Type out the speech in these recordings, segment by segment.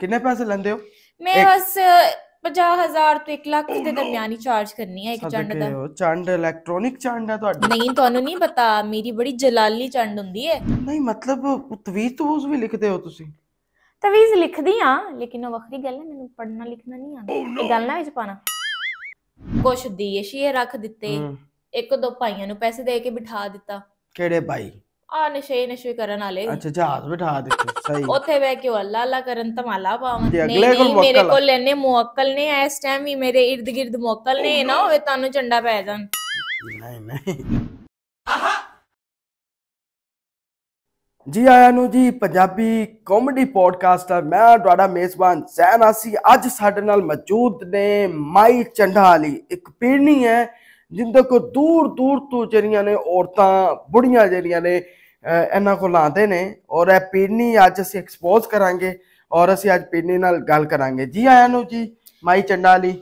ਕਿੰਨੇ ਪੈਸੇ ਲੈਂਦੇ ਹੋ ਮੈਂ ਬਸ 50000 ਤੋਂ 1 ਲੱਖ ਦੇ ਦਰਮਿਆਨ ਹੀ ਚਾਰਜ ਕਰਨੀ ਹੈ ਇੱਕ ਚੰਡ ਦਾ ਹੋ ਚੰਡ ਇਲੈਕਟ੍ਰੋਨਿਕ ਚੰਡ ਹੈ ਤੁਹਾਡਾ ਨਹੀਂ ਤੁਹਾਨੂੰ ਨਹੀਂ ਪਤਾ ਮੇਰੀ ਬੜੀ ਜਲਾਲੀ ਚੰਡ ਹੁੰਦੀ ਹੈ ਨਹੀਂ ਮਤਲਬ ਤੂੰ ਉਸ ਵੀ ਲਿਖਦੇ ਹੋ ਤੁਸੀਂ ਤਵੀਜ਼ ਲਿਖਦੀ ਆ ਲੇਕਿਨ ਉਹ ਵੱਖਰੀ ਗੱਲ ਹੈ ਮੈਨੂੰ ਪੜਨਾ ਲਿਖਣਾ ਨਹੀਂ ਆਉਂਦਾ oh, ਇਹ ਗੱਲ ਨਾ ਵਿੱਚ ਪਾਣਾ ਕੁਛ ਦੇਸ਼ੀਏ ਰੱਖ ਦਿੱਤੇ ਇੱਕ ਦੋ ਭਾਈਆਂ ਨੂੰ ਪੈਸੇ ਦੇ ਕੇ ਬਿਠਾ ਦਿੱਤਾ ਕਿਹੜੇ ਭਾਈ ਆ ਨਸ਼ੇ ਨਸ਼ੇ ਕਰਨ ਵਾਲੇ ਅੱਛਾ ਜਹਾਜ਼ ਬਿਠਾ ਦਿੱਤੇ ਸਹੀ ਉੱਥੇ ਬਹਿ ਕੇ ਅੱਲਾ ਅੱਲਾ ਕਰਨ ਤਮਾਲਾ ਪਾਵਾਂ ਨਹੀਂ ਮੇਰੇ ਕੋਲ ਲੈਨੇ ਮੁਅੱਕਲ ਨੇ ਇਸ ਟਾਈਮ ਵੀ ਮੇਰੇ ird gird ਮੁਅੱਕਲ ਨੇ ਨਾ ਹੋਵੇ ਤੁਹਾਨੂੰ ਝੰਡਾ ਪੈ ਜਾਣ ਨਹੀਂ ਨਹੀਂ ਜੀ ਆਇਆਂ ਨੂੰ ਜੀ ਪੰਜਾਬੀ ਕਾਮੇਡੀ ਪੋਡਕਾਸਟ ਮੈਂ ਤੁਹਾਡਾ ਮੇਜ਼ਬਾਨ ਜ਼ੈਨ ਆਸੀ ਅੱਜ ਸਾਡੇ ਨਾਲ ਮੌਜੂਦ ਨੇ ਮਾਈ ਚੰਡਾਲੀ ਇੱਕ ਪੀੜਨੀ ਹੈ ਜਿੰਦੇ ਕੋ ਦੂਰ ਦੂਰ ਤੋਂ ਜਿਹੜੀਆਂ ਨੇ ਔਰਤਾਂ ਬੁੜੀਆਂ ਜਿਹੜੀਆਂ ਨੇ ਇਹਨਾਂ ਕੋਲ ਆਉਂਦੇ ਨੇ ਔਰ ਇਹ ਪੀਣੀ ਅੱਜ ਅਸੀਂ ਐਕਸਪੋਜ਼ ਕਰਾਂਗੇ ਔਰ ਅਸੀਂ ਅੱਜ ਪੀਣੀ ਨਾਲ ਗੱਲ ਕਰਾਂਗੇ ਜੀ ਆਇਆਂ ਨੂੰ ਜੀ ਮਾਈ ਚੰਡਾਲੀ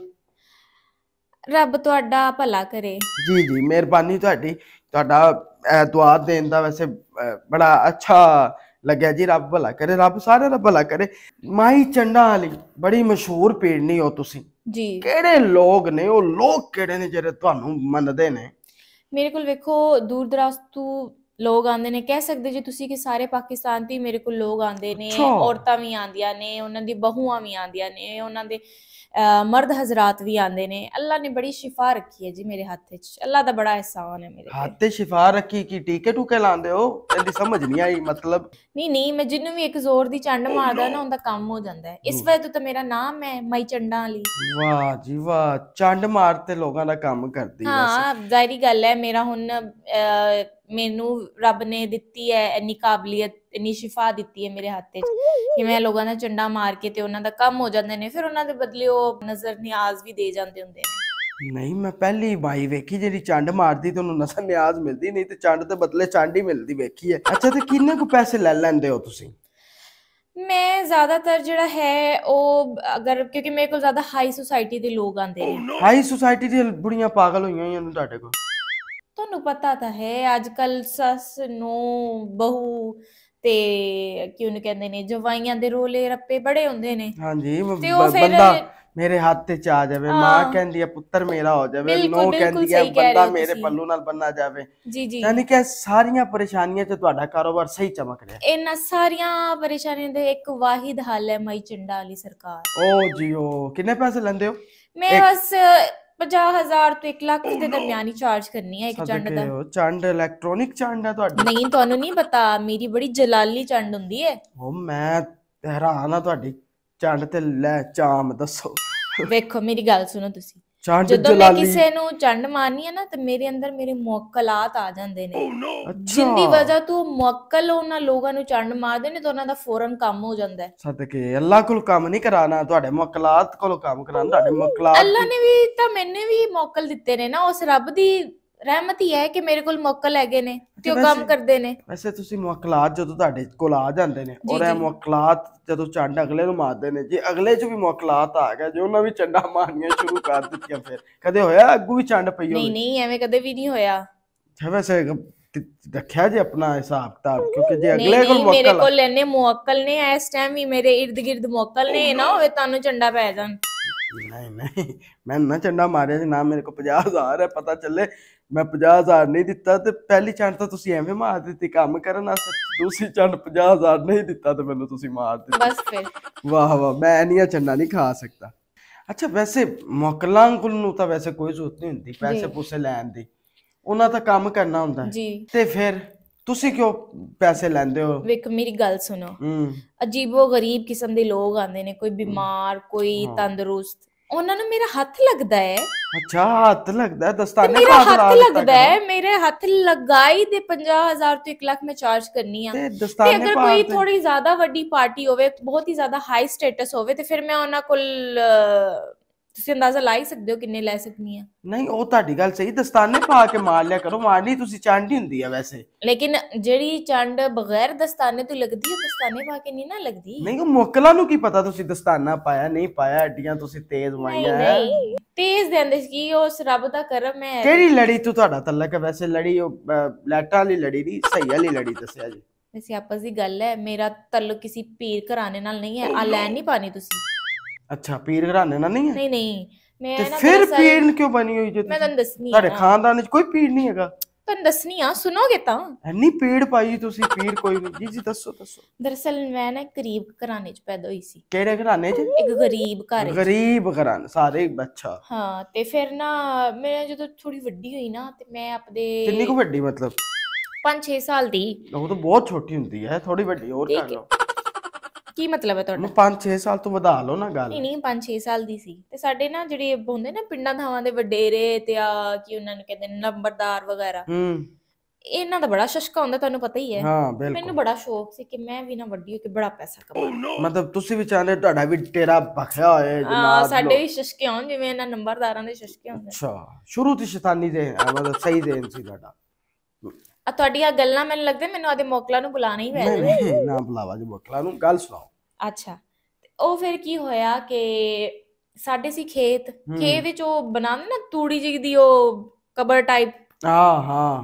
ਰੱਬ ਤੁਹਾਡਾ ਭਲਾ ਕਰੇ ਜੀ ਜੀ ਮਿਹਰਬਾਨੀ ਤੁਹਾਡੀ ਤੁਹਾਡਾ ਦੁਆ ਦੇਣ ਦਾ ਵੈਸੇ ਬੜਾ ਅੱਛਾ ਲੱਗਿਆ ਜੀ ਰੱਬ ਭਲਾ ਕਰੇ ਰੱਬ ਸਾਰੇ ਦਾ ਭਲਾ ਕਰੇ ਮਾਈ ਚੰਡਾ ਵਾਲੀ ਬੜੀ ਮਸ਼ਹੂਰ ਪੀੜਨੀ ਹੋ ਤੁਸੀਂ ਜੀ ਕਿਹੜੇ ਲੋਕ ਨੇ ਉਹ ਲੋਕ ਕਿਹੜੇ ਨੇ ਜਿਹੜੇ ਤੁਹਾਨੂੰ ਮੰਨਦੇ ਨੇ ਮੇਰੇ ਕੋਲ ਵੇਖੋ ਦੂਰ ਦਰਾਸਤੂ ਲੋਕ ਆਂਦੇ ਨੇ ਕਹਿ ਸਕਦੇ ਜੇ ਤੁਸੀਂ ਕਿ ਸਾਰੇ ਪਾਕਿਸਤਾਨ ਦੀ ਮੇਰੇ ਕੋਲ ਲੋਕ ਆਂਦੇ ਨੇ ਔਰਤਾਂ ਵੀ ਆਂਦੀਆਂ ਨੇ ਉਹਨਾਂ ਦੀ ਬਹੂਆਂ ਵੀ ਆਂਦੀਆਂ ਨੇ ਉਹਨਾਂ ਦੇ ਮਰਦ ਹਜ਼ਰਤ ਵੀ ਆਂਦੇ ਨੇ ਅੱਲਾ ਨੇ ਬੜੀ ਸ਼ਿਫਾ ਰੱਖੀ ਹੈ ਜੀ ਮੇਰੇ ਹੱਥ ਵਿੱਚ ਅੱਲਾ ਦਾ ਬੜਾ ਅਹਿਸਾਨ ਹੈ ਮੇਰੇ ਹੱਥ ਤੇ ਸ਼ਿਫਾ ਰੱਖੀ ਕੀ ਟੀਕੇ ਟੂਕੇ ਲਾਉਂਦੇ ਹੋ ਇਹਦੀ ਸਮਝ ਨਹੀਂ ਆਈ ਮਤਲਬ ਨਹੀਂ ਨਹੀਂ ਮੈਂ ਜਿੰਨੂੰ ਵੀ ਇੱਕ ਜ਼ੋਰ ਦੀ ਚੰਡ ਮਾਰਦਾ ਨਾ ਉਹਦਾ ਕੰਮ ਹੋ ਜਾਂਦਾ ਹੈ ਇਸ ਵਜ੍ਹਾ ਤੋਂ ਤਾਂ ਮੇਰਾ ਨਾਮ ਹੈ ਮਈ ਚੰਡਾਂ ਵਾਲੀ ਵਾਹ ਜੀ ਵਾਹ ਚੰਡ ਮਾਰ ਤੇ ਲੋਕਾਂ ਦਾ ਕੰਮ ਕਰਦੀ ਹਾਂ ਜ਼ਾਹਿਰੀ ਗੱਲ ਹੈ ਮੇਰਾ ਹੁਣ ਮੈਨੂੰ ਰੱਬ ਨੇ ਦਿੱਤੀ ਹੈ ਇੰਨੀ ਕਾਬਲੀਅਤ ਇੰਨੀ ਸ਼ਿਫਾ ਦਿੱਤੀ ਹੈ ਮੇਰੇ ਹੱਥੇ 'ਚ ਕਿ ਮੈਂ ਲੋਕਾਂ ਦਾ ਚੰਡਾ ਮਾਰ ਕੇ ਤੇ ਉਹਨਾਂ ਦਾ ਕੰਮ ਹੋ ਜਾਂਦੇ ਨੇ ਫਿਰ ਉਹਨਾਂ ਦੇ ਬਦਲੇ ਉਹ ਨਜ਼ਰ ਨਿਆਜ਼ ਵੀ ਦੇ ਜਾਂਦੇ ਹੁੰਦੇ ਨੇ ਨਹੀਂ ਮੈਂ ਪਹਿਲੀ ਬਾਈ ਵੇਖੀ ਜਿਹੜੀ ਚੰਡ ਮਾਰਦੀ ਤੇ ਉਹਨੂੰ ਨਸਾ ਨਿਆਜ਼ ਮਿਲਦੀ ਨਹੀਂ ਤੇ ਚੰਡ ਦੇ ਬਦਲੇ ਚੰਡ ਹੀ ਮਿਲਦੀ ਵੇਖੀ ਹੈ ਅੱਛਾ ਤੇ ਕਿੰਨੇ ਕੁ ਪੈਸੇ ਲੈ ਲੈਂਦੇ ਹੋ ਤੁਸੀਂ ਮੈਂ ਜ਼ਿਆਦਾਤਰ ਜਿਹੜਾ ਹੈ ਉਹ ਅਗਰ ਕਿਉਂਕਿ ਮੇਰੇ ਕੋਲ ਜ਼ਿਆਦਾ ਹਾਈ ਸੋਸਾਇਟੀ ਦੇ ਲੋਕ ਆਉਂਦੇ ਨੇ ਹਾਈ ਸੋਸਾਇਟੀ ਦੀਆਂ ਬੁੜੀਆਂ ਪਾਗਲ ਹੋਈਆਂ ਹੋਈਆਂ ਨੇ ਤੁਹਾਡੇ ਕੋਲ ਤੁਹਾਨੂੰ ਪਤਾ ਤਾਂ ਹੈ ਅੱਜ ਕੱਲ ਸੱਸ ਨੂੰ ਬਹੂ ਤੇ ਕਿਉਂ ਕਹਿੰਦੇ ਨੇ ਜਵਾਈਆਂ ਦੇ ਰੋਲੇ ਰੱਪੇ ਬੜੇ ਹੁੰਦੇ ਨੇ ਹਾਂਜੀ ਤੇ ਉਹ ਫਿਰ ਬੰਦਾ ਮੇਰੇ ਹੱਥ ਤੇ ਚਾ ਜਾਵੇ ਮਾਂ ਕਹਿੰਦੀ ਆ ਪੁੱਤਰ ਮੇਰਾ ਹੋ ਜਾਵੇ ਨੋ ਕਹਿੰਦੀ ਆ ਬੰਦਾ ਮੇਰੇ ਪੱਲੂ ਨਾਲ ਬੰਨਾ ਜਾਵੇ ਜੀ ਜੀ ਯਾਨੀ ਕਿ ਸਾਰੀਆਂ ਪਰੇਸ਼ਾਨੀਆਂ ਤੇ ਤੁਹਾਡਾ ਕਾਰੋਬਾਰ ਸਹੀ ਚਮਕ ਰਿਹਾ ਇਹਨਾਂ ਸਾਰੀਆਂ ਪਰੇਸ਼ਾਨੀਆਂ ਦੇ ਇੱਕ ਵਾਹਿਦ ਹੱਲ ਹੈ ਮਾਈ ਚੰਡਾ ਵਾਲੀ ਸਰਕਾਰ ਓ ਜੀਓ ਕਿੰਨੇ ਪੈਸੇ ਲੈਂਦੇ ਹੋ ਮੈਂ ਬਸ 50000 ਤੋਂ 1 ਲੱਖ ਦੇ ਦਰਮਿਆਨ ਹੀ ਚਾਰਜ ਕਰਨੀ ਹੈ ਇੱਕ ਚੰਡ ਦਾ ਚੰਡ ਇਲੈਕਟ੍ਰੋਨਿਕ ਚੰਡ ਹੈ ਤੁਹਾਡੀ ਨਹੀਂ ਤੁਹਾਨੂੰ ਨਹੀਂ ਪਤਾ ਮੇਰੀ ਬੜੀ ਜਲਾਲੀ ਚੰਡ ਹੁੰਦੀ ਹੈ ਉਹ ਮੈਂ ਹੈਰਾਨ ਆ ਤੁਹਾਡੀ ਚੰਡ ਤੇ ਲੈ ਚਾਮ ਦੱਸੋ ਵੇਖੋ ਮੇਰੀ ਗੱਲ ਸੁਣੋ ਤੁਸੀਂ ਚੰਡ ਜਦੋਂ ਮੈਂ ਕਿਸੇ ਨੂੰ ਚੰਡ ਮਾਰਨੀ ਹੈ ਨਾ ਤੇ ਮੇਰੇ ਅੰਦਰ ਮੇਰੇ ਮੁਕਲਾਤ ਆ ਜਾਂਦੇ ਨੇ oh, ਜਿੰਦੀ ਵਜ੍ਹਾ ਤੋਂ ਮੁਕਲ ਉਹਨਾਂ ਲੋਕਾਂ ਨੂੰ ਚੰਡ ਮਾਰਦੇ ਨੇ ਤਾਂ ਉਹਨਾਂ ਦਾ ਫੌਰਨ ਕੰਮ ਹੋ ਜਾਂਦਾ ਹੈ ਸਦਕੇ ਅੱਲਾ ਕੋਲ ਕੰਮ ਨਹੀਂ ਕਰਾਣਾ ਤੁਹਾਡੇ ਮੁਕਲਾਤ ਕੋਲ ਕੰਮ ਕਰਾਣਾ ਤੁਹਾਡੇ ਮੁਕਲਾਤ ਅੱਲਾ ਨੇ ਵੀ ਤਾਂ ਮੈਨੇ ਵੀ ਮੁਅੱਕਲ ਦਿੱਤੇ ਨੇ ਨਾ ਉਸ ਰੱਬ ਦੀ ਰਹਿਮਤ ਹੀ ਹੈ ਕਿ ਮੇਰੇ ਕੋਲ ਮੌਕਲ ਹੈਗੇ ਨੇ ਤੇ ਉਹ ਕੰਮ ਕਰਦੇ ਨੇ ਵੈਸੇ ਤੁਸੀਂ ਮੌਕਲਾਤ ਜਦੋਂ ਤੁਹਾਡੇ ਕੋਲ ਆ ਜਾਂਦੇ ਨੇ ਔਰ ਇਹ ਮੌਕਲਾਤ ਜਦੋਂ ਚੰਡ ਅਗਲੇ ਨੂੰ ਮਾਰਦੇ ਨੇ ਜੇ ਅਗਲੇ 'ਚ ਵੀ ਮੌਕਲਾਤ ਆ ਗਿਆ ਜੇ ਉਹਨਾਂ ਵੀ ਚੰਡਾ ਮਾਰਨੀਆਂ ਸ਼ੁਰੂ ਕਰ ਦਿੱਤੀਆਂ ਫਿਰ ਕਦੇ ਹੋਇਆ ਅੱਗੂ ਵੀ ਚੰਡ ਪਈ ਹੋਵੇ ਨਹੀਂ ਨਹੀਂ ਐਵੇਂ ਕਦੇ ਵੀ ਨਹੀਂ ਹੋਇਆ ਵੈਸੇ ਰੱਖਿਆ ਜੇ ਆਪਣਾ ਹਿਸਾਬ ਤਾਂ ਕਿਉਂਕਿ ਜੇ ਅਗਲੇ ਕੋਲ ਮੁਕਲ ਮੇਰੇ ਕੋਲ ਲੈਨੇ ਮੌਕਲ ਨੇ ਇਸ ਟਾਈਮ ਵੀ ਮੇਰੇ ird gird ਮੌਕਲ ਨੇ ਨਾ ਹੋਵੇ ਤੁਹਾਨੂੰ ਚੰਡਾ ਪੈ ਜਾਣ ਨਹੀਂ नहीं मैं ना ਚੰਡਾ ਮਾਰਿਆ ਸੀ ਨਾ ਮੇਰੇ ਕੋ 50000 ਹੈ ਪਤਾ ਚੱਲੇ ਮੈਂ 50000 ਨਹੀਂ ਦਿੱਤਾ ਤੇ ਪਹਿਲੀ ਚੰਡ ਤਾਂ ਤੁਸੀਂ ਐਵੇਂ ਮਾਰ ਦਿੱਤੀ ਕੰਮ ਕਰਨ ਵਾਸਤੇ ਦੂਸਰੀ ਚੰਡ 50000 ਨਹੀਂ ਦਿੱਤਾ ਤੇ ਮੈਨੂੰ ਤੁਸੀਂ ਮਾਰ ਦਿੱਤੀ ਬਸ ਫਿਰ ਵਾਹ ਵਾਹ ਮੈਂ ਨਹੀਂ ਚੰਡਾ ਨਹੀਂ ਖਾ ਸਕਦਾ ਅੱਛਾ ਵੈਸੇ ਮੌਕਲਾਂ ਕੋਲ ਨੂੰ ਤਾਂ ਵੈਸੇ ਕੋਈ ਜ਼ਰੂਰਤ ਨਹੀਂ ਹੁੰਦੀ ਪੈਸੇ ਪੂਸੇ ਲੈਣ ਦੀ ਉਹਨਾਂ ਦਾ ਕੰਮ ਕਰਨਾ ਹੁੰਦਾ ਜੀ ਤੇ ਫਿਰ ਤੁਸੀਂ ਕਿਉਂ ਪੈਸੇ ਲੈਂਦੇ ਹੋ ਵੇਖ ਮੇਰੀ ਗੱਲ ਸੁਣੋ ਅਜੀਬੋ ਗਰੀਬ ਕਿਸਮ ਦੇ ਲੋਕ ਆਂਦੇ ਨੇ ਕੋਈ ਬਿਮਾਰ ਕੋਈ ਤੰਦਰੁਸਤ ਉਹਨਾਂ ਨੂੰ ਮੇਰਾ ਹੱਥ ਲੱਗਦਾ ਹੈ ਅੱਛਾ ਹੱਥ ਲੱਗਦਾ ਹੈ ਦਸਤਾਨੇ ਮੇਰਾ ਹੱਥ ਲੱਗਦਾ ਹੈ ਮੇਰੇ ਹੱਥ ਲਗਾਈ ਦੇ 50000 ਤੋਂ 1 ਲੱਖ ਮੈਂ ਚਾਰਜ ਕਰਨੀ ਆ ਤੇ ਦਸਤਾਨੇ ਅਗਰ ਕੋਈ ਥੋੜੀ ਜ਼ਿਆਦਾ ਵੱਡੀ ਪਾਰਟੀ ਹੋਵੇ ਬਹੁਤ ਹੀ ਜ਼ਿਆਦਾ ਹਾਈ ਸਟੇਟਸ ਹੋਵੇ ਤੇ ਫਿਰ ਮੈਂ ਉਹਨਾਂ ਕੋਲ ਤੁਸੀਂ ਅੰਦਾਜ਼ਾ ਲਾ ਹੀ ਸਕਦੇ ਹੋ ਕਿੰਨੇ ਲੈ ਸਕਨੀ ਆ ਨਹੀਂ ਉਹ ਤੁਹਾਡੀ ਗੱਲ ਸਹੀ ਦਸਤਾਨੇ ਪਾ ਕੇ ਮਾਰ ਲਿਆ ਕਰੋ ਮਾਰਨੀ ਤੁਸੀਂ ਹੀ ਹੁੰਦੀ ਆ ਵੈਸੇ ਲੇਕਿਨ ਜਿਹੜੀ ਚੰਡ ਬਗੈਰ ਦਸਤਾਨੇ ਤੋਂ ਲੱਗਦੀ ਹੈ ਦਸਤਾਨੇ ਪਾ ਕੇ ਨਹੀਂ ਨਾ ਲੱਗਦੀ ਨਹੀਂ ਉਹ ਮੁਕਲਾ ਨੂੰ ਕੀ ਪਤਾ ਤੁਸੀਂ ਦਸਤਾਨਾ ਪਾਇਆ ਨਹੀਂ ਪਾਇਆ ਅੱਡੀਆਂ ਤੁਸੀਂ ਤੇਜ਼ ਮਾਈਆਂ ਨਹੀਂ ਤੇਜ਼ ਦੇਂਦੇ ਕੀ ਉਸ ਰੱਬ ਦਾ ਕਰਮ ਹੈ ਕਿਹੜੀ ਲੜੀ ਤੂੰ ਤੁਹਾਡਾ ਤਲਕ ਹੈ ਵੈਸੇ ਲੜੀ ਉਹ ਲੈਟਾਂ ਵਾਲੀ ਲੜੀ ਦੀ ਸਹੀ ਵਾਲੀ ਲੜੀ ਦੱਸਿਆ ਜੀ ਵੈਸੇ ਆਪਸ ਦੀ ਗੱਲ ਹੈ ਮੇਰਾ ਤਲਕ ਕਿਸੇ ਪੀਰ ਘਰਾਣੇ ਨਾਲ ਨਹੀਂ ਹੈ ਆ ਲੈਣ ਨਹੀਂ ਪਾਣੀ ਤੁਸੀਂ ਅੱਛਾ ਪੀਰ ਘਰਾਨੇ ਨਾਲ ਨਹੀਂ ਹੈ ਨਹੀਂ ਨਹੀਂ ਮੈਂ ਨਾ ਫਿਰ ਪੀਰ ਕਿਉਂ ਬਣੀ ਹੋਈ ਜੇ ਮੈਂ ਤੁਹਾਨੂੰ ਦੱਸਣੀ ਆ ਤੁਹਾਡੇ ਖਾਨਦਾਨ ਵਿੱਚ ਕੋਈ ਪੀਰ ਨਹੀਂ ਹੈਗਾ ਤੁਹਾਨੂੰ ਦੱਸਣੀ ਆ ਸੁਣੋਗੇ ਤਾਂ ਐਨੀ ਪੀੜ ਪਾਈ ਤੁਸੀਂ ਪੀਰ ਕੋਈ ਨਹੀਂ ਜੀ ਜੀ ਦੱਸੋ ਦੱਸੋ ਦਰਸਲ ਮੈਂ ਨਾ ਗਰੀਬ ਘਰਾਨੇ 'ਚ ਪੈਦਾ ਹੋਈ ਸੀ ਕਿਹੜੇ ਘਰਾਨੇ 'ਚ ਇੱਕ ਗਰੀਬ ਘਰ ਗਰੀਬ ਘਰਾਨ ਸਾਰੇ ਅੱਛਾ ਹਾਂ ਤੇ ਫਿਰ ਨਾ ਮੈਂ ਜਦੋਂ ਥੋੜੀ ਵੱਡੀ ਹੋਈ ਨਾ ਤੇ ਮੈਂ ਆਪਦੇ ਕਿੰਨੀ ਕੁ ਵੱਡੀ ਮਤਲਬ 5-6 ਸਾਲ ਦੀ ਉਹ ਤਾਂ ਬਹੁਤ ਛੋਟੀ ਹੁੰਦੀ ਹੈ ਥੋੜੀ ਵੱਡੀ ਹੋਰ ਕਰ ਲਓ ਕੀ ਮਤਲਬ ਹੈ ਤੁਹਾਡਾ 5-6 ਸਾਲ ਤੋਂ ਵਧਾ ਲਓ ਨਾ ਗੱਲ ਨਹੀਂ ਨਹੀਂ 5-6 ਸਾਲ ਦੀ ਸੀ ਤੇ ਸਾਡੇ ਨਾ ਜਿਹੜੇ ਹੁੰਦੇ ਨਾ ਪਿੰਡਾਂ ਥਾਵਾਂ ਦੇ ਵਡੇਰੇ ਤੇ ਆ ਕੀ ਉਹਨਾਂ ਨੂੰ ਕਹਿੰਦੇ ਨੰਬਰਦਾਰ ਵਗੈਰਾ ਹੂੰ ਇਹਨਾਂ ਦਾ ਬੜਾ ਸ਼ਸ਼ਕਾ ਹੁੰਦਾ ਤੁਹਾਨੂੰ ਪਤਾ ਹੀ ਹੈ ਹਾਂ ਬਿਲਕੁਲ ਮੈਨੂੰ ਬੜਾ ਸ਼ੌਕ ਸੀ ਕਿ ਮੈਂ ਵੀ ਨਾ ਵੱਡੀ ਹੋ ਕੇ ਬੜਾ ਪੈਸਾ ਕਮਾਵਾਂ oh, ਮਤਲਬ ਤੁਸੀਂ ਵੀ ਚਾਹੁੰਦੇ ਤੁਹਾਡਾ ਵੀ ਟੇਰਾ ਬਖਿਆ ਹੋਏ ਜਨਾਬ ਹਾਂ ਸਾਡੇ ਵੀ ਸ਼ਸ਼ਕੇ ਹੋਣ ਜਿਵੇਂ ਇਹਨਾਂ ਨੰਬਰਦਾਰਾਂ ਦੇ ਸ਼ਸ਼ਕੇ ਹੁੰਦੇ ਅੱਛਾ ਸ਼ੁਰੂ ਤੋਂ ਸ਼ੈਤਾਨੀ ਦੇ ਮਤਲਬ ਸਹੀ ਦੇਨ ਸੀ ਤੁਹਾਡਾ ਆ ਤੁਹਾਡੀਆਂ ਗੱਲਾਂ ਮੈਨੂੰ ਲੱਗਦੇ ਮੈਨੂੰ ਆਦੇ ਮੋਕਲਾ ਨੂੰ ਬੁਲਾਣਾ ਹੀ ਪੈ ਨਹੀਂ ਨਹੀਂ ਨਾ ਬੁਲਾਵਾ ਜੀ ਮੋਕਲਾ ਨੂੰ ਗੱਲ ਸੁਣਾਓ ਅੱਛਾ ਉਹ ਫਿਰ ਕੀ ਹੋਇਆ ਕਿ ਸਾਡੇ ਸੀ ਖੇਤ ਖੇਤ ਵਿੱਚ ਉਹ ਬਣਾਉਂਦੇ ਨਾ ਤੂੜੀ ਜਿਹੀ ਦੀ ਉਹ ਕਬਰ ਟਾਈਪ ਹਾਂ ਹਾਂ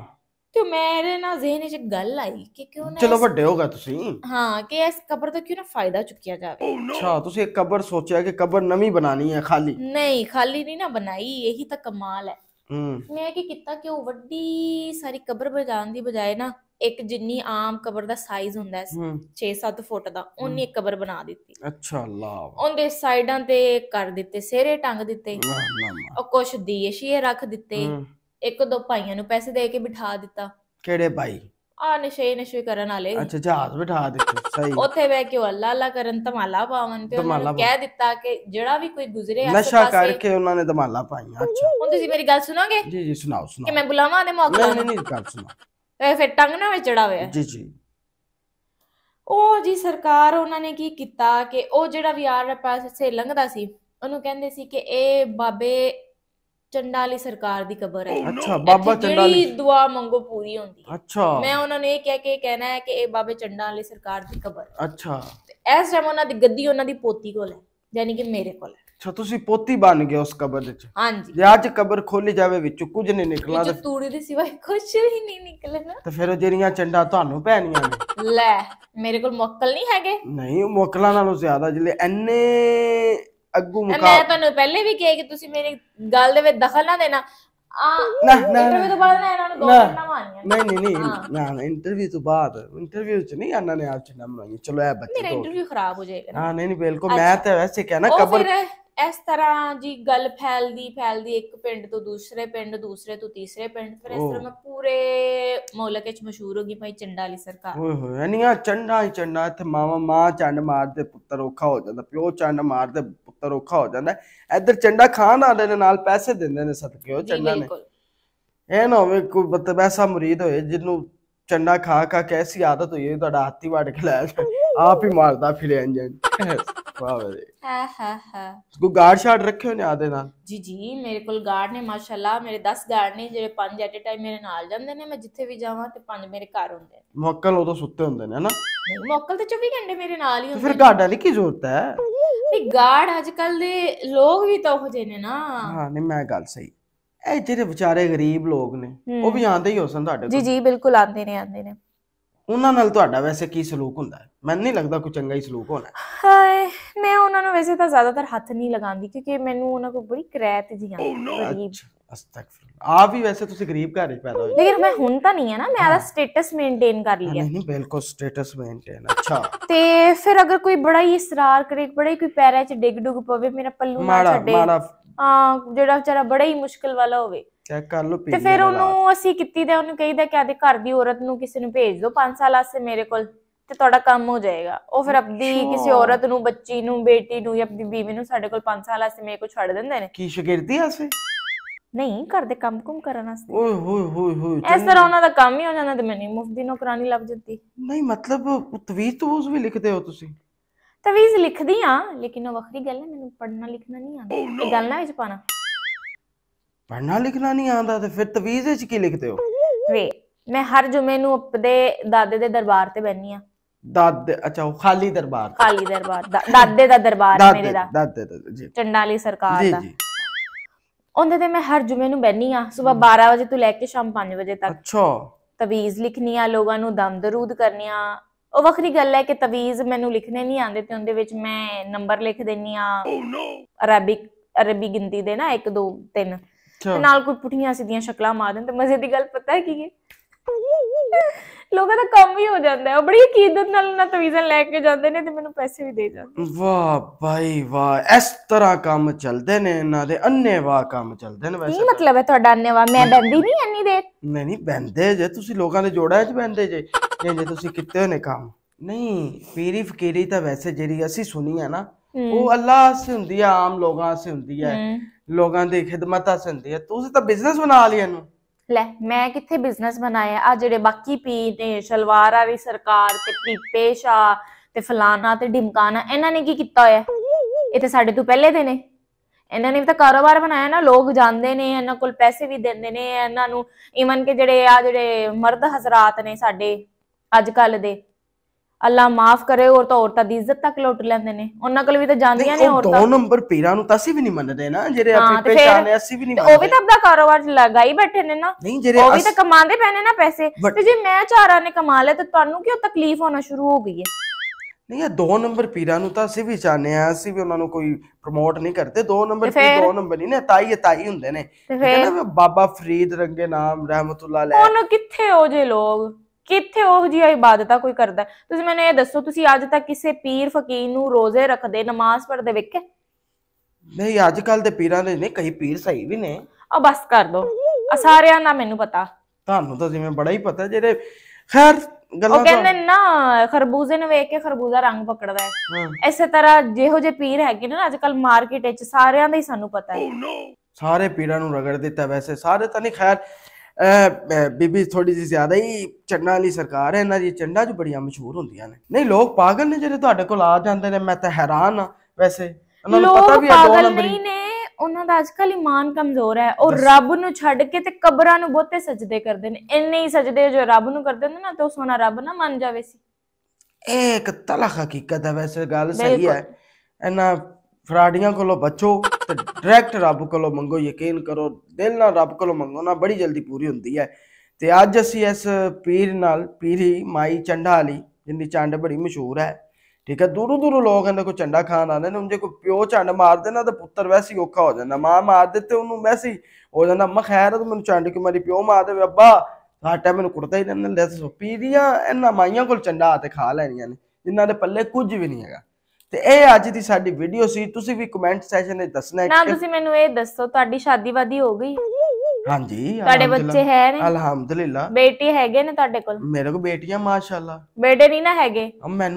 ਤੇ ਮੇਰੇ ਨਾ ਜ਼ਿਹਨ ਵਿੱਚ ਇੱਕ ਗੱਲ ਆਈ ਕਿ ਕਿਉਂ ਨਾ ਚਲੋ ਵੱਡੇ ਹੋ ਗਏ ਤੁਸੀਂ ਹਾਂ ਕਿ ਇਸ ਕਬਰ ਦਾ ਕਿਉਂ ਨਾ ਫਾਇਦਾ ਚੁੱਕਿਆ ਜਾਵੇ oh, ਅੱਛਾ ਤੁਸੀਂ ਇੱਕ ਕਬਰ ਸੋਚਿਆ ਕਿ ਕਬਰ ਨਵੀਂ ਬਣਾਣੀ ਹੈ ਖਾਲੀ ਨਹੀਂ ਖਾਲੀ ਨਹੀਂ ਨਾ ਬਣਾਈ ਇਹੀ ਤਾਂ ਕਮਾਲ ਹੈ ਹੂੰ ਮੈਂ ਕੀ ਕੀਤਾ ਕਿ ਉਹ ਵੱਡੀ ਸਾਰੀ ਕਬਰ ਬਣਾਉਣ ਦੀ ਬਜਾਏ ਨਾ ਇੱਕ ਜਿੰਨੀ ਆਮ ਕਬਰ ਦਾ ਸਾਈਜ਼ ਹੁੰਦਾ ਸੀ 6-7 ਫੁੱਟ ਦਾ ਉਹਨੇ ਇੱਕ ਕਬਰ ਬਣਾ ਦਿੱਤੀ ਅੱਛਾ ਅੱਲਾ ਉਹਦੇ ਸਾਈਡਾਂ ਤੇ ਕਰ ਦਿੱਤੇ ਸਿਹਰੇ ਟੰਗ ਦਿੱਤੇ ਉਹ ਕੁਛ ਦੀਏ ਸ਼ੀਏ ਰੱਖ ਦਿੱਤੇ ਇੱਕ ਦੋ ਭਾਈਆਂ ਨੂੰ ਪੈਸੇ ਦੇ ਕੇ ਬਿਠਾ ਦਿੱਤਾ ਕਿਹੜੇ ਭਾਈ ਆ ਨਸ਼ੇ ਨਸ਼ੇ ਕਰਨ ਵਾਲੇ ਅੱਛਾ ਜਹਾਜ਼ ਬਿਠਾ ਦਿੱਤੇ ਸਹੀ ਉੱਥੇ ਬਹਿ ਕੇ ਉਹ ਅੱਲਾ ਅੱਲਾ ਕਰਨ ਧਮਾਲਾ ਪਾਵਨ ਤੇ ਉਹਨਾਂ ਨੇ ਕਹਿ ਦਿੱਤਾ ਕਿ ਜਿਹੜਾ ਵੀ ਕੋਈ ਗੁਜ਼ਰੇ ਕਰਕੇ ਉਹਨਾਂ ਨੇ ਧਮਾਲਾ ਪਾਈਆਂ ਅੱਛਾ ਹੁਣ ਤੁਸੀਂ ਮੇਰੀ ਗੱਲ ਸੁਣੋਗੇ ਜੀ ਜੀ ਸੁਣਾਓ ਕਿ ਮੈਂ ਬੁਲਾਵਾਂ ਦੇ ਮੌਕਾ ਨਹੀਂ ਨਹੀਂ ਗੱਲ ਸੁਣਾਓ ਇਹ ਫਿਰ ਟੰਗ ਨਾ ਵਿੱਚ ਚੜਾ ਹੋਇਆ ਜੀ ਜੀ ਉਹ ਜੀ ਸਰਕਾਰ ਉਹਨਾਂ ਨੇ ਕੀ ਕੀਤਾ ਕਿ ਉਹ ਜਿਹੜਾ ਵੀ ਆਰ ਪਾਸੇ ਲੰਘਦਾ ਸੀ ਉਹਨੂੰ ਕਹਿੰਦੇ ਸੀ ਕਿ ਇਹ ਬਾਬੇ ਚੰਡਾ ਵਾਲੀ ਸਰਕਾਰ ਦੀ ਕਬਰ ਹੈ ਅੱਛਾ oh, ਬਾਬਾ ਚੰਡਾ ਵਾਲੀ ਜਿਹੜੀ ਦੁਆ ਮੰਗੋ ਪੂਰੀ ਹੁੰਦੀ ਹੈ ਅੱਛਾ ਮੈਂ ਉਹਨਾਂ ਨੇ ਇਹ ਕਹਿ ਕੇ ਕਹਿਣਾ ਹੈ ਕਿ ਇਹ ਬਾਬੇ ਚੰਡਾ ਵਾਲੀ ਸਰਕਾਰ ਦੀ ਕਬਰ ਹੈ ਅੱਛਾ ਇਸ ਟਾਈਮ ਉਹਨਾਂ ਦੀ ਗੱਦੀ ਉਹਨਾਂ ਦੀ ਪੋਤੀ ਕੋਲ ਹੈ ਯਾਨੀ ਕਿ ਮੇਰੇ ਕੋਲ ਹੈ ਅੱਛਾ ਤੁਸੀਂ ਪੋਤੀ ਬਣ ਗਏ ਉਸ ਕਬਰ ਵਿੱਚ ਹਾਂਜੀ ਜੇ ਅੱਜ ਕਬਰ ਖੋਲੀ ਜਾਵੇ ਵਿੱਚੋਂ ਕੁਝ ਨਹੀਂ ਨਿਕਲਣਾ ਤੇ ਤੂੜੀ ਦੇ ਸਿਵਾ ਕੁਝ ਵੀ ਨਹੀਂ ਨਿਕਲਣਾ ਤਾਂ ਫਿਰ ਉਹ ਜਿਹੜੀਆਂ ਚੰਡਾ ਤੁਹਾਨੂੰ ਪੈਣੀਆਂ ਨੇ ਲੈ ਮੇਰੇ ਕੋਲ ਮੋਕਲ ਨਹੀਂ ਹੈਗੇ ਨਹੀਂ ਉਹ ਨਾਲੋਂ ਜ਼ਿਆਦਾ ਜਿਹੜੇ ਐਨੇ ਅੱਗੂ ਮੁਕਾ ਮੈਂ ਤੁਹਾਨੂੰ ਪਹਿਲੇ ਵੀ ਕਿਹਾ ਕਿ ਤੁਸੀਂ ਮੇਰੀ ਗੱਲ ਦੇ ਵਿੱਚ ਦਖਲ ਨਾ ਦੇਣਾ ਆ ਨਾ ਨਾ ਇੰਟਰਵਿਊ ਤੋਂ ਬਾਅਦ ਨਾ ਇਹਨਾਂ ਨੂੰ ਦੋ ਗੱਲਾਂ ਮਾਰੀਆਂ ਨਹੀਂ ਨਹੀਂ ਨਹੀਂ ਨਾ ਇੰਟਰਵਿਊ ਤੋਂ ਬਾਅਦ ਇੰਟਰਵਿਊ ਚ ਨਹੀਂ ਇਹਨਾਂ ਨੇ ਆਪ ਚ ਨਾਮ ਲਾਈਏ ਚਲੋ ਇਹ ਬੱਚੇ ਮੇਰਾ ਇੰਟਰਵਿਊ ਖਰਾਬ ਹੋ ਜਾਏਗਾ ਹਾਂ ਨਹੀਂ ਨਹੀਂ ਬਿਲਕੁਲ ਮੈਂ ਤਾਂ ਵੈਸੇ ਕਹਿਣਾ ਕਬਰ ਇਸ ਤਰ੍ਹਾਂ ਜੀ ਗੱਲ ਫੈਲਦੀ ਫੈਲਦੀ ਇੱਕ ਪਿੰਡ ਤੋਂ ਦੂਸਰੇ ਪਿੰਡ ਦੂਸਰੇ ਤੋਂ ਤੀਸਰੇ ਪਿੰਡ ਫਿਰ ਇਸ ਤਰ੍ਹਾਂ ਮੈਂ ਪੂਰੇ ਮੁਲਕ ਵਿੱਚ ਮਸ਼ਹੂਰ ਹੋ ਗਈ ਭਾਈ ਚੰਡਾ ਵਾਲੀ ਸਰਕਾਰ ਓਏ ਹੋਏ ਨੀਆਂ ਚੰਡਾ ਹੀ ਚੰਡਾ ਇੱਥੇ ਮਾਵਾ ਮਾਂ ਚੰਡ ਮਾਰਦੇ ਪੁੱਤਰ ਔਖਾ ਹੋ ਜਾਂਦਾ ਪਿਓ ਚੰਡ ਮਾਰਦੇ ਪੁੱਤਰ ਔਖਾ ਹੋ ਜਾਂਦਾ ਇੱਧਰ ਚੰਡਾ ਖਾਨ ਵਾਲੇ ਨੇ ਨਾਲ ਪੈਸੇ ਦਿੰਦੇ ਨੇ ਸਦਕੇ ਉਹ ਚੰਡਾ ਨੇ ਇਹ ਨਾ ਹੋਵੇ ਕੋਈ ਮਤਲਬ ਐਸਾ ਮਰੀਦ ਹੋਏ ਜਿਹਨੂੰ ਚੰਡਾ ਖਾ ਖਾ ਕੇ ਐਸੀ ਆਦਤ ਹੋਈ ਤੁਹਾਡਾ ਹੱਥੀ ਹੀ ਵੜ ਕੇ ਲੈ ਆਪ ਹੀ ਮਾਰਦਾ ਫਿਰੇ ਇੰਜਨ ਵਾਹ ਹਾਂ ਹਾਂ ਹਾਂ ਗਾਰਡ ਸ਼ਾਟ ਰੱਖਿਓ ਨੇ ਆਦੇ ਨਾਲ ਜੀ ਜੀ ਮੇਰੇ ਕੋਲ ਗਾਰਡ ਨੇ ਮਾਸ਼ਾਅੱਲਾ ਮੇਰੇ 10 ਗਾਰਡ ਨੇ ਜਿਹੜੇ ਪੰਜ ਐਟ ਅ ਟਾਈਮ ਮੇਰੇ ਨਾਲ ਜਾਂਦੇ ਨੇ ਮੈਂ ਜਿੱਥੇ ਵੀ ਜਾਵਾਂ ਤੇ ਪੰਜ ਮੇਰੇ ਘਰ ਹੁੰਦੇ ਨੇ ਮੌਕਲ ਉਦੋਂ ਸੁੱਤੇ ਹੁੰਦੇ ਨੇ ਹਨਾ ਮੁੱਕਲ ਤੇ 24 ਘੰਟੇ ਮੇਰੇ ਨਾਲ ਹੀ ਹੁੰਦੇ ਫਿਰ ਗਾਰਡਾਂ ਦੀ ਕੀ ਜ਼ਰੂਰਤ ਹੈ ਨਹੀਂ ਗਾਰਡ ਅੱਜ ਕੱਲ ਦੇ ਲੋਕ ਵੀ ਤਾਂ ਉਹ ਜੇ ਨੇ ਨਾ ਹਾਂ ਨਹੀਂ ਮੈਂ ਗੱਲ ਸਹੀ ਇਹ ਜਿਹੜੇ ਵਿਚਾਰੇ ਗਰੀਬ ਲੋਕ ਨੇ ਉਹ ਵੀ ਆਂਦੇ ਹੀ ਹੋਸਨ ਤੁਹਾਡੇ ਜੀ ਕੋਲ ਜੀ ਬਿਲਕੁਲ ਆਂਦੇ ਨੇ ਆਂਦੇ ਨੇ ਉਹਨਾਂ ਨਾਲ ਤੁਹਾਡਾ ਵੈਸੇ ਕੀ ਸਲੂਕ ਹੁੰਦਾ ਹੈ ਮੈਨੂੰ ਨਹੀਂ ਲੱਗਦਾ ਕੋਈ ਚੰਗਾ ਹੀ ਸਲੂਕ ਹੋਣਾ ਹਾਏ ਮੈਂ ਉਹਨਾਂ ਨੂੰ ਵੈਸੇ ਤਾਂ ਜ਼ਿਆਦਾਤਰ ਹੱਥ ਨਹੀਂ ਲਗਾਉਂਦੀ ਕਿਉਂਕਿ ਮੈਨੂੰ ਉਹਨਾਂ ਕੋਲ ਬੜੀ ਕਰੈਤ ਜੀ ਆਉਂਦੀ oh, ਗਰੀਬ ਅਸਤਗਫਰullah ਆ ਵੀ ਵੈਸੇ ਤੁਸੀਂ ਗਰੀਬ ਘਰ ਵਿੱਚ ਪੈਦਾ ਹੋਏ ਲੇਕਿਨ ਮੈਂ ਹੁਣ ਤਾਂ ਨਹੀਂ ਹੈ ਨਾ ਮੈਂ ਆਦਾ ਸਟੇਟਸ ਮੇਨਟੇਨ ਕਰ ਲਿਆ ਨਹੀਂ ਬਿਲਕੁਲ ਸਟੇਟਸ ਮੇਨਟੇਨ ਅੱਛਾ ਤੇ ਫਿਰ ਅਗਰ ਕੋਈ ਬੜਾ ਹੀ ਇਸਰਾਰ ਕਰੇ ਬੜਾ ਹੀ ਕੋਈ ਪੈਰਾਂ 'ਚ ਡਿੱਗ ਡੁੱਗ ਪਵੇ ਮੇਰਾ ਪੱਲੂ ਨਾ ਛੱਡੇ ਹਾਂ ਜਿਹੜਾ ਵਿਚਾਰਾ ਬੜਾ ਹੀ ਮੁਸ਼ਕਲ ਵਾਲਾ ਹੋਵੇ ਚੈੱਕ ਕਰ ਲਓ ਤੇ ਫਿਰ ਉਹਨੂੰ ਅਸੀਂ ਕੀਤੀ ਦਾ ਉਹਨੂੰ ਕਹੀਦਾ ਕਿ ਆਦੇ ਘਰ ਦੀ ਔਰਤ ਨੂੰ ਕਿਸੇ ਨੂੰ ਭੇਜ ਦਿਓ 5 ਸਾਲ ਆਸੇ ਮੇਰੇ ਕੋਲ ਤੇ ਤੁਹਾਡਾ ਕੰਮ ਹੋ ਜਾਏਗਾ ਉਹ ਫਿਰ ਆਪਣੀ ਕਿਸੇ ਔਰਤ ਨੂੰ ਬੱਚੀ ਨੂੰ ਬੇਟੀ ਨੂੰ ਜਾਂ ਆਪਣੀ ਬੀਵੀ ਨੂੰ ਸਾਡੇ ਕੋਲ 5 ਸਾਲ ਆਸੇ ਮੇਰੇ ਕੋਲ ਛੱਡ ਦਿੰਦੇ ਨੇ ਕੀ ਸ਼ਗਿਰਦੀ ਆਸੇ ਨਹੀਂ ਘਰ ਦੇ ਕੰਮ ਕੁਮ ਕਰਨ ਵਾਸਤੇ ਓਏ ਹੋਏ ਹੋਏ ਹੋਏ ਇਸ ਤਰ੍ਹਾਂ ਉਹਨਾਂ ਦਾ ਕੰਮ ਹੀ ਹੋ ਜਾਂਦਾ ਤੇ ਮੈਨੂੰ ਮੁਫਤ ਦੀ ਨੌਕਰਾਨੀ ਲੱਭ ਜਾਂਦੀ ਨਹੀਂ ਮਤਲਬ ਤਵੀਜ਼ ਉਸ ਵੀ ਲਿਖਦੇ ਹੋ ਤੁਸੀਂ ਤਵੀਜ਼ ਲਿਖਦੀ ਆ ਲੇਕਿਨ ਉਹ ਵੱਖਰੀ ਗੱਲ ਹੈ ਮੈਨੂੰ ਪੜ੍ਹਨਾ ਲਿਖਣਾ ਨਹੀਂ ਆਉਂਦਾ oh, ਇਹ ਗੱਲ ਨਾ ਵਿੱਚ ਪਾਣਾ ਪੜ੍ਹਨਾ ਲਿਖਣਾ ਨਹੀਂ ਆਉਂਦਾ ਤੇ ਫਿਰ ਤਵੀਜ਼ ਵਿੱਚ ਕੀ ਲਿਖਦੇ ਹੋ ਵੇ ਮੈਂ ਹਰ ਜੁਮੇ ਨੂੰ ਉਪਦੇ ਦਾਦੇ ਦੇ ਦਰਬਾਰ ਤੇ ਬੈਣੀ ਆ ਦਾਦੇ ਅੱਛਾ ਉਹ ਖਾਲੀ ਦਰਬਾਰ ਖਾਲੀ ਦਰਬਾਰ ਦਾਦੇ ਦਾ ਦਰਬਾਰ ਮੇਰੇ ਦਾ ਦਾਦੇ ਦਾ ਜੀ ਚੰਡਾਲੀ ਸਰਕਾਰ ਦਾ ਜੀ ਜੀ ਉਹਦੇ ਤੇ ਮੈਂ ਹਰ ਜੁਮੇ ਨੂੰ ਬੈਣੀ ਆ ਸਵੇਰ 12 ਵਜੇ ਤੋਂ ਲੈ ਕੇ ਸ਼ਾਮ 5 ਵਜੇ ਤੱਕ ਅੱਛਾ ਤਵੀਜ਼ ਲਿਖਣੀ ਆ ਲੋਕਾਂ ਨੂੰ ਦਮ ਦਰੂਦ ਕਰਨੀ ਆ ਉਹ ਵੱਖਰੀ ਗੱਲ ਹੈ ਕਿ ਤਵੀਜ਼ ਮੈਨੂੰ ਲਿਖਣੇ ਨਹੀਂ ਆਉਂਦੇ ਤੇ ਉਹਦੇ ਵਿੱਚ ਮੈਂ ਨੰਬਰ ਲਿਖ ਦੇਣੀ ਆ oh ਅਰਬਿਕ ਅਰਬੀ ਗਿਣਤੀ ਦੇ ਨਾ 1 2 3 ਤੇ ਨਾਲ ਕੋਈ ਪੁੱਠੀਆਂ ਸਿੱਧੀਆਂ ਸ਼ਕਲਾਂ ਮਾਰ ਦਿੰਦੇ ਮਜ਼ੇ ਦੀ ਗੱਲ ਪਤਾ ਹੈ ਕੀ ਹੈ ਲੋਕਾਂ ਦਾ ਕੰਮ ਵੀ ਹੋ ਜਾਂਦਾ ਹੈ ਬੜੀ ਕੀਦਤ ਨਾਲ ਨਾ ਤਵੀਜ਼ਾਂ ਲੈ ਕੇ ਜਾਂਦੇ ਨੇ ਤੇ ਮੈਨੂੰ ਪੈਸੇ ਵੀ ਦੇ ਜਾਂਦੇ ਵਾਹ ਭਾਈ ਵਾਹ ਇਸ ਤਰ੍ਹਾਂ ਕੰਮ ਚੱਲਦੇ ਨੇ ਇਹਨਾਂ ਦੇ ਅੰਨੇ ਵਾਹ ਕੰਮ ਚੱਲਦੇ ਨੇ ਵੈਸੇ ਕੀ ਮਤਲਬ ਹੈ ਤੁਹਾਡਾ ਅੰਨੇ ਵਾਹ ਮੈਂ ਬੰਦੀ ਨਹੀਂ ਅੰਨੀ ਦੇ ਨਹੀਂ ਨਹੀਂ ਬੰਦੇ ਜੇ ਤੁਸੀਂ ਲੋਕਾਂ ਦੇ ਜੋੜਾ 'ਚ ਬੰਦੇ ਜੇ ਜੇ ਜੇ ਤੁਸੀਂ ਕਿਤੇ ਨੇ ਕੰਮ ਨਹੀਂ ਪੀਰੀ ਫਕੀਰੀ ਤਾਂ ਵੈਸੇ ਜਿਹੜੀ ਅਸੀਂ ਸੁਣੀ ਆ ਨਾ ਉਹ ਅੱਲਾਹ ਸੇ ਹੁੰਦੀ ਆ ਆਮ ਲੋਕਾਂ ਸੇ ਹੁੰਦੀ ਆ ਲੋਕਾਂ ਦੀ ਖਿਦਮਤਾਂ ਸੇ ਹੁੰਦੀ ਆ ਤੁਸੀਂ ਤਾਂ ਬਿਜ਼ਨਸ ਬਣਾ ਲਿਆ ਇਹਨੂੰ ਲੈ ਮੈਂ ਕਿੱਥੇ ਬਿਜ਼ਨਸ ਬਣਾਇਆ ਆ ਜਿਹੜੇ ਬਾਕੀ ਪੀ ਨੇ ਸ਼ਲਵਾਰ ਵਾਲੀ ਸਰਕਾਰ ਤੇ ਪੀਪੇ ਸ਼ਾ ਤੇ ਫਲਾਨਾ ਤੇ ਢਿਮਕਾਨਾ ਇਹਨਾਂ ਨੇ ਕੀ ਕੀਤਾ ਹੋਇਆ ਇਹ ਤੇ ਸਾਡੇ ਤੋਂ ਪਹਿਲੇ ਦੇ ਨੇ ਇਹਨਾਂ ਨੇ ਵੀ ਤਾਂ ਕਾਰੋਬਾਰ ਬਣਾਇਆ ਨਾ ਲੋਕ ਜਾਣਦੇ ਨੇ ਇਹਨਾਂ ਕੋਲ ਪੈਸੇ ਵੀ ਦਿੰਦੇ ਨੇ ਇਹਨਾਂ ਨੂੰ ਇਵਨ ਕਿ ਜਿਹੜੇ ਆ ਜਿਹੜੇ ਮਰਦ ਹਜ਼ਰਤ ਨੇ ਸਾਡੇ ਅੱਜ ਕੱਲ ਦੇ ਅੱਲਾ ਮਾਫ ਕਰੇ ਹੋਰ ਤਾਂ ਔਰਤਾਂ ਦੀ ਇੱਜ਼ਤ ਤੱਕ ਲੁੱਟ ਲੈਂਦੇ ਨੇ ਉਹਨਾਂ ਕੋਲ ਵੀ ਤਾਂ ਜਾਂਦੀਆਂ ਨੇ ਔਰਤਾਂ ਦੋ ਨੰਬਰ ਪੀਰਾਂ ਨੂੰ ਤਾਂ ਅਸੀਂ ਵੀ ਨਹੀਂ ਮੰਨਦੇ ਨਾ ਜਿਹੜੇ ਆਪਣੀ ਪਹਿਚਾਨ ਹੈ ਅਸੀਂ ਵੀ ਨਹੀਂ ਮੰਨਦੇ ਉਹ ਵੀ ਤਾਂ ਆਪਣਾ ਕਾਰੋਬਾਰ ਲਗਾਈ ਬੈਠੇ ਨੇ ਨਾ ਨਹੀਂ ਜਿਹੜੇ ਉਹ ਵੀ ਤਾਂ ਕਮਾਉਂਦੇ ਪੈਣੇ ਨਾ ਪੈਸੇ ਤੇ ਜੇ ਮੈਂ ਚਾਰਾਂ ਨੇ ਕਮਾ ਲਿਆ ਤਾਂ ਤੁਹਾਨੂੰ ਕਿਉਂ ਤਕਲੀਫ ਹੋਣਾ ਸ਼ੁਰੂ ਹੋ ਗਈ ਹੈ ਨਹੀਂ ਇਹ ਦੋ ਨੰਬਰ ਪੀਰਾਂ ਨੂੰ ਤਾਂ ਅਸੀਂ ਵੀ ਜਾਣਦੇ ਆ ਅਸੀਂ ਵੀ ਉਹਨਾਂ ਨੂੰ ਕੋਈ ਪ੍ਰਮੋਟ ਨਹੀਂ ਕਰਦੇ ਦੋ ਨੰਬਰ ਪੀਰ ਦੋ ਨੰਬਰ ਨਹੀਂ ਨੇ ਤਾਈ ਤਾਈ ਹੁੰਦੇ ਨੇ ਕਹਿੰਦਾ ਬਾਬਾ ਫਰੀਦ ਰੰਗੇ ਨਾਮ ਰਹਿਮਤੁੱਲਾ ਲੈ ਉਹਨੂੰ ਕਿੱਥੇ ਹੋ ਜੇ ਲੋਗ ਕਿੱਥੇ ਉਹ ਜੀ ਇਬਾਦਤਾਂ ਕੋਈ ਕਰਦਾ ਤੁਸੀਂ ਮੈਨੂੰ ਇਹ ਦੱਸੋ ਤੁਸੀਂ ਅੱਜ ਤੱਕ ਕਿਸੇ ਪੀਰ ਫਕੀਰ ਨੂੰ ਰੋਜ਼ੇ ਰੱਖਦੇ ਨਮਾਜ਼ ਪੜ੍ਹਦੇ ਵੇਖੇ ਨਹੀਂ ਅੱਜ ਕੱਲ ਦੇ ਪੀਰਾਂ ਦੇ ਨਹੀਂ ਕਈ ਪੀਰ ਸਹੀ ਵੀ ਨੇ ਆ ਬਸ ਕਰ ਦੋ ਆ ਸਾਰਿਆਂ ਦਾ ਮੈਨੂੰ ਪਤਾ ਤੁਹਾਨੂੰ ਤਾਂ ਜਿਵੇਂ ਬੜਾ ਹੀ ਪਤਾ ਜਿਹੜੇ ਖੈਰ ਗੱਲਾਂ ਉਹ ਕਹਿੰਦੇ ਨਾ ਖਰਬੂਜ਼ੇ ਨੂੰ ਵੇਖ ਕੇ ਖਰਬੂਜ਼ਾ ਰੰਗ ਪਕੜਦਾ ਹੈ ਇਸੇ ਤਰ੍ਹਾਂ ਜਿਹੋ ਜੇ ਪੀਰ ਹੈਗੇ ਨੇ ਅੱਜ ਕੱਲ ਮਾਰਕੀਟ ਵਿੱਚ ਸਾਰਿਆਂ ਦਾ ਹੀ ਸਾਨੂੰ ਪਤਾ ਹੈ oh ਸਾਰੇ ਪੀਰਾਂ ਨੂੰ ਰਗੜ ਦਿੱਤਾ ਵੈਸੇ ਸਾਰੇ ਤਾਂ ਨਹੀਂ ਖੈਰ ਬੀਬੀ ਥੋੜੀ ਜੀ ਜ਼ਿਆਦਾ ਹੀ ਚੰਡਾ ਵਾਲੀ ਸਰਕਾਰ ਹੈ ਇਹਨਾਂ ਦੀ ਚੰਡਾ 'ਚ ਬੜੀਆਂ ਮਸ਼ਹੂਰ ਹੁੰਦੀਆਂ ਨੇ ਨਹੀਂ ਲੋਕ ਪਾਗਲ ਨੇ ਜਿਹੜੇ ਤੁਹਾਡੇ ਕੋਲ ਆ ਜਾਂਦੇ ਨੇ ਮੈਂ ਤਾਂ ਹੈਰਾਨ ਆ ਵੈਸੇ ਉਹਨਾਂ ਨੂੰ ਪਤਾ ਵੀ ਹੈ ਦੋ ਨੰਬਰ ਨਹੀਂ ਨੇ ਉਹਨਾਂ ਦਾ ਅੱਜਕੱਲ ਇਮਾਨ ਕਮਜ਼ੋਰ ਹੈ ਉਹ ਰੱਬ ਨੂੰ ਛੱਡ ਕੇ ਤੇ ਕਬਰਾਂ ਨੂੰ ਬਹੁਤੇ ਸਜਦੇ ਕਰਦੇ ਨੇ ਇੰਨੇ ਹੀ ਸਜਦੇ ਜੋ ਰੱਬ ਨੂੰ ਕਰਦੇ ਨੇ ਨਾ ਤੇ ਉਹ ਸੋਨਾ ਰੱਬ ਨਾ ਮੰਨ ਜਾਵੇ ਸੀ ਇਹ ਇੱਕ ਤਲਖ ਹਕੀਕਤ ਹੈ ਵੈਸੇ ਗੱਲ ਸਹੀ ਹੈ ਇਹਨਾਂ ਫਰਾਡੀਆਂ ਕੋਲੋਂ ਬਚੋ ਤੇ ਡਾਇਰੈਕਟ ਰੱਬ ਕੋਲੋਂ ਮੰਗੋ ਯਕੀਨ ਕਰੋ ਦਿਲ ਨਾਲ ਰੱਬ ਕੋਲੋਂ ਮੰਗੋ ਨਾ ਬੜੀ ਜਲਦੀ ਪੂਰੀ ਹੁੰਦੀ ਹੈ ਤੇ ਅੱਜ ਅਸੀਂ ਇਸ ਪੀਰ ਨਾਲ ਪੀਰੀ ਮਾਈ ਚੰਡਾ ਵਾਲੀ ਜਿੰਦੀ ਚੰਡ ਬੜੀ ਮਸ਼ਹੂਰ ਹੈ ਠੀਕ ਹੈ ਦੂਰੋਂ ਦੂਰੋਂ ਲੋਕ ਇਹਨਾਂ ਕੋ ਚੰਡਾ ਖਾਣ ਆਉਂਦੇ ਨੇ ਉਹਨਾਂ ਜੇ ਕੋਈ ਪਿਓ ਚੰਡ ਮਾਰਦੇ ਨਾ ਤਾਂ ਪੁੱਤਰ ਵੈਸੀ ਔਖਾ ਹੋ ਜਾਂਦਾ ਮਾਂ ਮਾਰ ਦਿੱਤੇ ਉਹਨੂੰ ਵੈਸੀ ਹੋ ਜਾਂਦਾ ਮੈਂ ਖੈਰ ਤੂੰ ਮੈਨੂੰ ਚੰਡ ਕਿ ਮਾਰੀ ਪਿਓ ਮਾਰ ਦੇ ਅੱਬਾ ਸਾਟਾ ਮੈਨੂੰ ਕੁੜਤਾ ਹੀ ਨੇ ਲੈ ਸੋ ਪੀਰੀਆਂ ਇਹਨਾਂ ਮਾਈਆਂ ਕੋਲ ਚੰਡਾ ਆ ਤੇ ਖਾ ਲੈਣੀਆਂ ਨੇ ਜਿਨ੍ਹਾਂ ਦੇ ਪੱਲੇ ਕੁਝ ਵੀ ਨਹੀਂ ਹੈਗਾ ਤੇ ਇਹ ਅੱਜ ਦੀ ਸਾਡੀ ਵੀਡੀਓ ਸੀ ਤੁਸੀਂ ਵੀ ਕਮੈਂਟ ਸੈਸ਼ਨ ਵਿੱਚ ਦੱਸਣਾ ਹੈ ਨਾ ਤੁਸੀਂ ਮੈਨੂੰ ਇਹ ਦੱਸੋ ਤੁਹਾਡੀ ਸ਼ਾਦੀਵਾਦੀ ਹੋ ਗਈ ਹਾਂਜੀ ਤੁਹਾਡੇ ਬੱਚੇ ਹੈ ਨੇ ਅਲਹਮਦੁਲਿਲਾ ਬੇਟੀ ਹੈਗੇ ਨੇ ਤੁਹਾਡੇ ਕੋਲ ਮੇਰੇ ਕੋ ਬੇਟੀਆਂ ਮਾਸ਼ਾਅੱਲਾ ਬੇਟੇ ਨਹੀਂ ਨਾ ਹੈਗੇ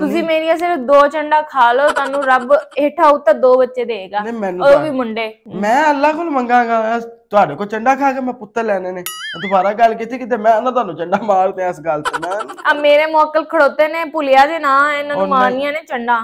ਤੁਸੀਂ ਮੇਰੀਆਂ ਸਿਰਫ ਦੋ ਚੰਡਾ ਖਾ ਲਓ ਤੁਹਾਨੂੰ ਰੱਬ ਇਹਠਾ ਉੱਤਾ ਦੋ ਬੱਚੇ ਦੇਗਾ ਉਹ ਵੀ ਮੁੰਡੇ ਮੈਂ ਅੱਲਾ ਕੋਲ ਮੰਗਾਗਾ ਤੁਹਾਡੇ ਕੋ ਚੰਡਾ ਖਾ ਕੇ ਮੈਂ ਪੁੱਤਰ ਲੈਣੇ ਨੇ ਦੁਬਾਰਾ ਗੱਲ ਕੀਤੀ ਕਿਤੇ ਮੈਂ ਨਾ ਤੁਹਾਨੂੰ ਚੰਡਾ ਮਾਰਦੇ ਆ ਇਸ ਗੱਲ ਤੇ ਮੈਂ ਆ ਮੇਰੇ ਮੌਕਲ ਖੜੋਤੇ ਨੇ ਭੁਲਿਆ ਦੇ ਨਾ ਇਹਨਾਂ ਨੂੰ ਮਾਰਨੀਆਂ ਨੇ ਚੰਡਾ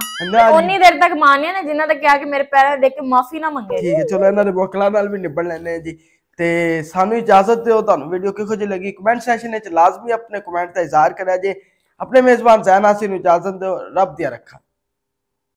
ਉਨੀ ਦੇਰ ਤੱਕ ਮਾਰਨੀਆਂ ਨੇ ਜਿਨ੍ਹਾਂ ਦਾ ਕਿਹਾ ਕਿ ਮੇਰੇ ਪੈਰਾਂ ਦੇ ਦੇਖ ਕੇ ਮਾਫੀ ਨਾ ਮੰਗੇ ਠੀਕ ਹੈ ਚਲੋ ਇਹਨਾਂ ਦੇ ਮੌਕਲਾਂ ਨਾਲ ਵੀ ਨਿਬੜ ਲੈਣੇ ਜੀ ਤੇ ਸਾਨੂੰ ਇਜਾਜ਼ਤ ਦਿਓ ਤੁਹਾਨੂੰ ਵੀਡੀਓ ਕਿਹੋ ਜਿਹੀ ਲੱਗੀ ਕਮੈਂਟ ਸੈਕਸ਼ਨ ਵਿੱਚ ਲਾਜ਼ਮੀ ਆਪਣੇ ਕਮੈਂਟ ਦਾ ਇਜ਼ਹਾਰ ਕਰਿਆ ਜੇ ਆਪਣੇ ਮੇਜ਼ਬਾਨ ਜ਼ੈਨ ਆਸੀ ਨੂੰ ਇਜਾਜ਼ਤ ਦਿਓ ਰੱਬ ਦੀ ਰੱਖਾ